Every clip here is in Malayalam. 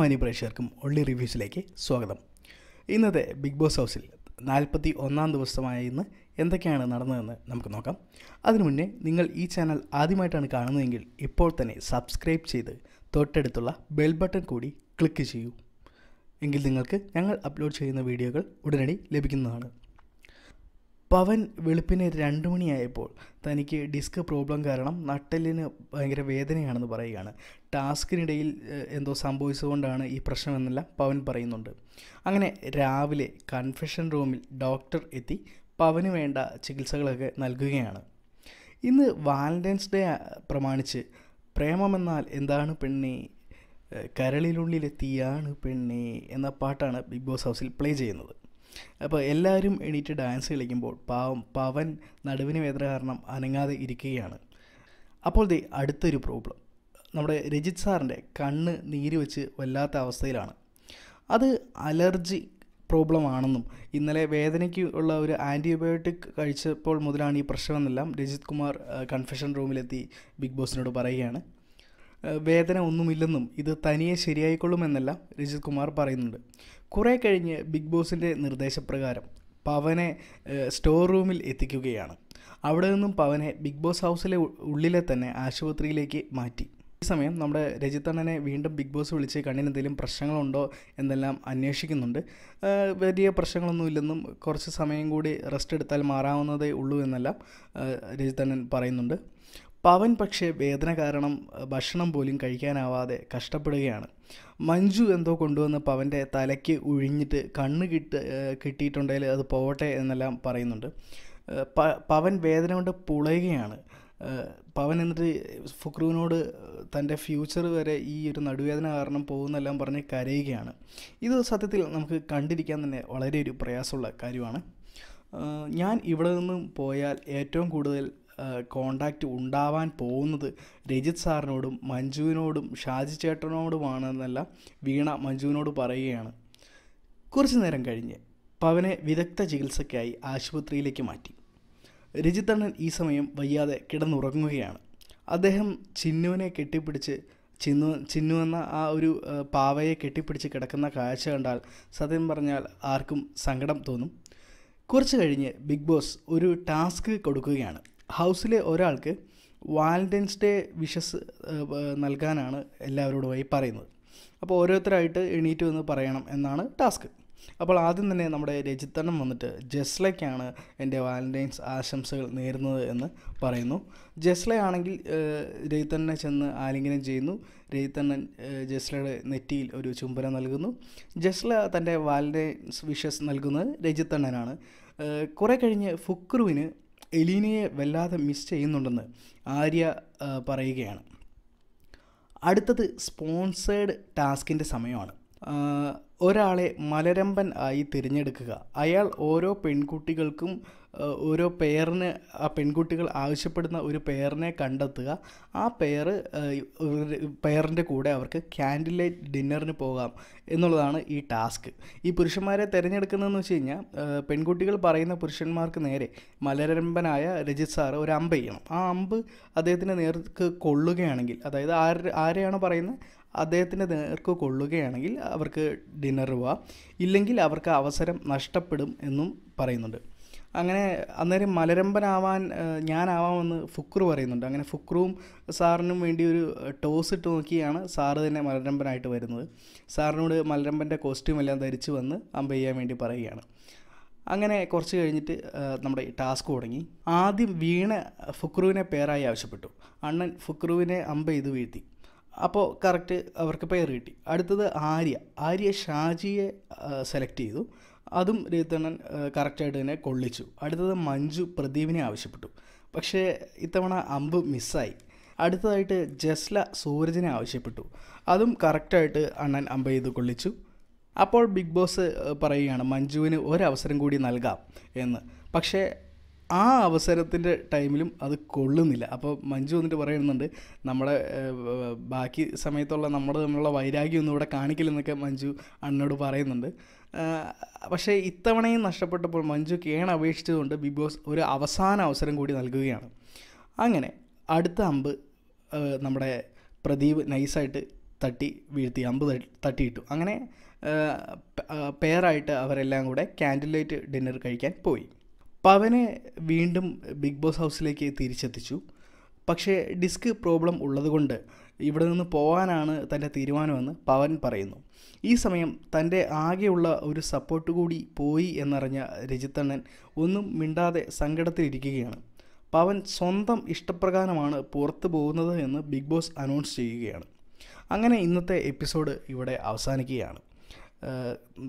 മാനി പ്രേക്ഷകർക്കും ഒള്ളി റിവ്യൂസിലേക്ക് സ്വാഗതം ഇന്നത്തെ ബിഗ് ബോസ് ഹൗസിൽ നാൽപ്പത്തി ഒന്നാം ദിവസമായ ഇന്ന് എന്തൊക്കെയാണ് നടന്നതെന്ന് നമുക്ക് നോക്കാം അതിനു മുന്നേ നിങ്ങൾ ഈ ചാനൽ ആദ്യമായിട്ടാണ് കാണുന്നതെങ്കിൽ ഇപ്പോൾ തന്നെ സബ്സ്ക്രൈബ് ചെയ്ത് തൊട്ടടുത്തുള്ള ബെൽ ബട്ടൺ കൂടി ക്ലിക്ക് ചെയ്യൂ എങ്കിൽ നിങ്ങൾക്ക് ഞങ്ങൾ അപ്ലോഡ് ചെയ്യുന്ന വീഡിയോകൾ ഉടനടി ലഭിക്കുന്നതാണ് പവൻ വെളുപ്പിന് രണ്ട് മണിയായപ്പോൾ തനിക്ക് ഡിസ്ക് പ്രോബ്ലം കാരണം നട്ടലിന് ഭയങ്കര വേദനയാണെന്ന് പറയുകയാണ് ടാസ്കിനിടയിൽ എന്തോ സംഭവിച്ചതുകൊണ്ടാണ് ഈ പ്രശ്നമെന്നല്ല പവൻ പറയുന്നുണ്ട് അങ്ങനെ രാവിലെ കൺഫെഷൻ റൂമിൽ ഡോക്ടർ എത്തി പവന് വേണ്ട ചികിത്സകളൊക്കെ നൽകുകയാണ് ഇന്ന് വാലന്റൈൻസ് ഡേ പ്രമാണിച്ച് പ്രേമമെന്നാൽ എന്താണ് പെണ്ണി കരളിനുള്ളിലെത്തിയാണ് പെണ്ണി എന്ന പാട്ടാണ് ബിഗ് ബോസ് ഹൗസിൽ പ്ലേ ചെയ്യുന്നത് അപ്പോൾ എല്ലാവരും എണീറ്റ് ഡാൻസ് കളിക്കുമ്പോൾ പാവം പവൻ നടുവിന് വേദന കാരണം അനങ്ങാതെ ഇരിക്കുകയാണ് അപ്പോൾ ദേ അടുത്തൊരു പ്രോബ്ലം നമ്മുടെ രജിത് സാറിൻ്റെ കണ്ണ് നീര് വെച്ച് വല്ലാത്ത അവസ്ഥയിലാണ് അത് അലർജി പ്രോബ്ലം ആണെന്നും ഇന്നലെ വേദനയ്ക്ക് ഉള്ള ഒരു ആൻറ്റിബയോട്ടിക് കഴിച്ചപ്പോൾ മുതലാണ് ഈ പ്രശ്നമെന്നെല്ലാം രജിത് കുമാർ കൺഫെഷൻ റൂമിലെത്തി ബിഗ് ബോസിനോട് പറയുകയാണ് വേദന ഒന്നുമില്ലെന്നും ഇത് തനിയെ ശരിയായിക്കൊള്ളുമെന്നല്ല രജിത് കുമാർ പറയുന്നുണ്ട് കുറേ കഴിഞ്ഞ് ബിഗ് ബോസിൻ്റെ നിർദ്ദേശപ്രകാരം പവനെ സ്റ്റോർ റൂമിൽ എത്തിക്കുകയാണ് അവിടെ നിന്നും പവനെ ബിഗ് ബോസ് ഹൗസിലെ ഉള്ളിലെ തന്നെ ആശുപത്രിയിലേക്ക് മാറ്റി ഈ സമയം നമ്മുടെ അണ്ണനെ വീണ്ടും ബിഗ് ബോസ് വിളിച്ച് കണ്ണിന് എന്തെങ്കിലും പ്രശ്നങ്ങളുണ്ടോ എന്നെല്ലാം അന്വേഷിക്കുന്നുണ്ട് വലിയ പ്രശ്നങ്ങളൊന്നുമില്ലെന്നും കുറച്ച് സമയം കൂടി റെസ്റ്റ് എടുത്താൽ മാറാവുന്നതേ ഉള്ളൂ എന്നെല്ലാം അണ്ണൻ പറയുന്നുണ്ട് പവൻ പക്ഷേ വേദന കാരണം ഭക്ഷണം പോലും കഴിക്കാനാവാതെ കഷ്ടപ്പെടുകയാണ് മഞ്ജു എന്തോ കൊണ്ടുവന്ന് പവൻ്റെ തലയ്ക്ക് ഉഴിഞ്ഞിട്ട് കണ്ണ് കിട്ട് കിട്ടിയിട്ടുണ്ടെങ്കിൽ അത് പോവട്ടെ എന്നെല്ലാം പറയുന്നുണ്ട് പവൻ വേദന കൊണ്ട് പുളയുകയാണ് പവൻ എന്നിട്ട് ഫുക്രുവിനോട് തൻ്റെ ഫ്യൂച്ചർ വരെ ഈ ഒരു നടുവേദന കാരണം പോകുന്നെല്ലാം പറഞ്ഞ് കരയുകയാണ് ഇത് സത്യത്തിൽ നമുക്ക് കണ്ടിരിക്കാൻ തന്നെ വളരെ ഒരു പ്രയാസമുള്ള കാര്യമാണ് ഞാൻ ഇവിടെ നിന്നും പോയാൽ ഏറ്റവും കൂടുതൽ കോണ്ടാക്റ്റ് ഉണ്ടാവാൻ പോകുന്നത് രജിത് സാറിനോടും മഞ്ജുവിനോടും ഷാജി ചേട്ടനോടുമാണെന്നല്ല വീണ മഞ്ജുവിനോട് പറയുകയാണ് കുറച്ചു നേരം കഴിഞ്ഞ് പവനെ വിദഗ്ധ ചികിത്സയ്ക്കായി ആശുപത്രിയിലേക്ക് മാറ്റി അണ്ണൻ ഈ സമയം വയ്യാതെ കിടന്നുറങ്ങുകയാണ് അദ്ദേഹം ചിന്നുവിനെ കെട്ടിപ്പിടിച്ച് ചിന്നു ചിന്നു എന്ന ആ ഒരു പാവയെ കെട്ടിപ്പിടിച്ച് കിടക്കുന്ന കാഴ്ച കണ്ടാൽ സത്യം പറഞ്ഞാൽ ആർക്കും സങ്കടം തോന്നും കുറച്ച് കഴിഞ്ഞ് ബിഗ് ബോസ് ഒരു ടാസ്ക് കൊടുക്കുകയാണ് ഹൗസിലെ ഒരാൾക്ക് വാലൻറ്റൈൻസ് ഡേ വിഷസ് നൽകാനാണ് എല്ലാവരോടുമായി പറയുന്നത് അപ്പോൾ ഓരോരുത്തരായിട്ട് എണീറ്റ് വന്ന് പറയണം എന്നാണ് ടാസ്ക് അപ്പോൾ ആദ്യം തന്നെ നമ്മുടെ രജിത്തണ്ണം വന്നിട്ട് ജെസ്ലയ്ക്കാണ് എൻ്റെ വാലൻറ്റൈൻസ് ആശംസകൾ നേരുന്നത് എന്ന് പറയുന്നു ജെസ്ല ആണെങ്കിൽ രജിത്തണ്ണനെ ചെന്ന് ആലിംഗനം ചെയ്യുന്നു രജിത്തണ്ണൻ ജെസ്ലയുടെ നെറ്റിയിൽ ഒരു ചുംബനം നൽകുന്നു ജെസ്ല തൻ്റെ വാലൻറ്റൈൻസ് വിഷസ് നൽകുന്നത് രജിത്തണ്ണനാണ് കുറേ കഴിഞ്ഞ് ഫുക്രുവിന് എലീനയെ വല്ലാതെ മിസ് ചെയ്യുന്നുണ്ടെന്ന് ആര്യ പറയുകയാണ് അടുത്തത് സ്പോൺസേഡ് ടാസ്കിൻ്റെ സമയമാണ് ഒരാളെ മലരമ്പൻ ആയി തിരഞ്ഞെടുക്കുക അയാൾ ഓരോ പെൺകുട്ടികൾക്കും ഓരോ പേരിന് ആ പെൺകുട്ടികൾ ആവശ്യപ്പെടുന്ന ഒരു പെയറിനെ കണ്ടെത്തുക ആ പെയർ പേരിൻ്റെ കൂടെ അവർക്ക് ക്യാൻഡിൽ ലൈറ്റ് ഡിന്നറിന് പോകാം എന്നുള്ളതാണ് ഈ ടാസ്ക് ഈ പുരുഷന്മാരെ തിരഞ്ഞെടുക്കുന്നതെന്ന് വെച്ച് കഴിഞ്ഞാൽ പെൺകുട്ടികൾ പറയുന്ന പുരുഷന്മാർക്ക് നേരെ മലരമ്പനായ രജിത് സാറ് ഒരു അമ്പ് ചെയ്യണം ആ അമ്പ് അദ്ദേഹത്തിൻ്റെ നേർക്ക് കൊള്ളുകയാണെങ്കിൽ അതായത് ആര് ആരെയാണോ പറയുന്നത് അദ്ദേഹത്തിൻ്റെ നേർക്ക് കൊള്ളുകയാണെങ്കിൽ അവർക്ക് ഡിന്നർ പോവാം ഇല്ലെങ്കിൽ അവർക്ക് അവസരം നഷ്ടപ്പെടും എന്നും പറയുന്നുണ്ട് അങ്ങനെ അന്നേരം മലരമ്പനാവാൻ ഞാനാവാമെന്ന് ഫുക്രു പറയുന്നുണ്ട് അങ്ങനെ ഫുക്രുവും സാറിനും വേണ്ടി ഒരു ടോസ് ഇട്ട് നോക്കിയാണ് സാറ് തന്നെ മലരമ്പനായിട്ട് വരുന്നത് സാറിനോട് മലരമ്പൻ്റെ കോസ്റ്റ്യൂം എല്ലാം ധരിച്ച് വന്ന് അമ്പ ചെയ്യാൻ വേണ്ടി പറയുകയാണ് അങ്ങനെ കുറച്ച് കഴിഞ്ഞിട്ട് നമ്മുടെ ടാസ്ക് തുടങ്ങി ആദ്യം വീണ ഫുക്രുവിനെ പേരായി ആവശ്യപ്പെട്ടു അണ്ണൻ ഫുക്രുവിനെ അമ്പ ചെയ്ത് വീഴ്ത്തി അപ്പോൾ കറക്റ്റ് അവർക്ക് പേര് കിട്ടി അടുത്തത് ആര്യ ആര്യ ഷാജിയെ സെലക്ട് ചെയ്തു അതും രവിത്തണ്ണൻ കറക്റ്റായിട്ട് തന്നെ കൊള്ളിച്ചു അടുത്തത് മഞ്ജു പ്രദീപിനെ ആവശ്യപ്പെട്ടു പക്ഷേ ഇത്തവണ അമ്പ് മിസ്സായി അടുത്തതായിട്ട് ജസ്ല സൂരജിനെ ആവശ്യപ്പെട്ടു അതും കറക്റ്റായിട്ട് അണ്ണൻ അമ്പ് ചെയ്ത് കൊള്ളിച്ചു അപ്പോൾ ബിഗ് ബോസ് പറയുകയാണ് മഞ്ജുവിന് ഒരവസരം കൂടി നൽകാം എന്ന് പക്ഷേ ആ അവസരത്തിൻ്റെ ടൈമിലും അത് കൊള്ളുന്നില്ല അപ്പോൾ മഞ്ജു വന്നിട്ട് പറയുന്നുണ്ട് നമ്മുടെ ബാക്കി സമയത്തുള്ള നമ്മുടെ തമ്മിലുള്ള വൈരാഗ്യമൊന്നും ഇവിടെ കാണിക്കില്ലെന്നൊക്കെ മഞ്ജു അണ്ണോട് പറയുന്നുണ്ട് പക്ഷേ ഇത്തവണയും നഷ്ടപ്പെട്ടപ്പോൾ മഞ്ജു കേൺ അപേക്ഷിച്ചതുകൊണ്ട് ബിഗ് ബോസ് ഒരു അവസാന അവസരം കൂടി നൽകുകയാണ് അങ്ങനെ അടുത്ത അമ്പ് നമ്മുടെ പ്രദീപ് നൈസായിട്ട് തട്ടി വീഴ്ത്തി അമ്പ് തട്ടിയിട്ടു അങ്ങനെ പെയറായിട്ട് അവരെല്ലാം കൂടെ ക്യാൻഡിൽ ഡിന്നർ കഴിക്കാൻ പോയി പവനെ വീണ്ടും ബിഗ് ബോസ് ഹൗസിലേക്ക് തിരിച്ചെത്തിച്ചു പക്ഷേ ഡിസ്ക് പ്രോബ്ലം ഉള്ളതുകൊണ്ട് ഇവിടെ നിന്ന് പോകാനാണ് തൻ്റെ തീരുമാനമെന്ന് പവൻ പറയുന്നു ഈ സമയം തൻ്റെ ആകെയുള്ള ഒരു സപ്പോർട്ട് കൂടി പോയി എന്നറിഞ്ഞ രജിത്തണ്ണൻ ഒന്നും മിണ്ടാതെ സങ്കടത്തിലിരിക്കുകയാണ് പവൻ സ്വന്തം ഇഷ്ടപ്രകാരമാണ് പുറത്തു പോകുന്നത് എന്ന് ബിഗ് ബോസ് അനൗൺസ് ചെയ്യുകയാണ് അങ്ങനെ ഇന്നത്തെ എപ്പിസോഡ് ഇവിടെ അവസാനിക്കുകയാണ്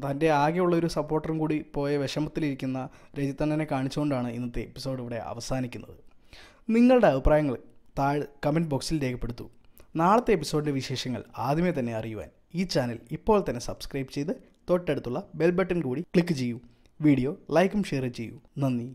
തൻ്റെ ആകെയുള്ള ഒരു സപ്പോർട്ടറും കൂടി പോയ വിഷമത്തിലിരിക്കുന്ന രജിത്തണ്ണനെ കാണിച്ചുകൊണ്ടാണ് ഇന്നത്തെ എപ്പിസോഡ് ഇവിടെ അവസാനിക്കുന്നത് നിങ്ങളുടെ അഭിപ്രായങ്ങൾ താഴെ കമൻറ്റ് ബോക്സിൽ രേഖപ്പെടുത്തു നാളത്തെ എപ്പിസോഡിൻ്റെ വിശേഷങ്ങൾ ആദ്യമേ തന്നെ അറിയുവാൻ ഈ ചാനൽ ഇപ്പോൾ തന്നെ സബ്സ്ക്രൈബ് ചെയ്ത് തൊട്ടടുത്തുള്ള ബെൽ ബട്ടൺ കൂടി ക്ലിക്ക് ചെയ്യൂ വീഡിയോ ലൈക്കും ഷെയർ ചെയ്യൂ നന്ദി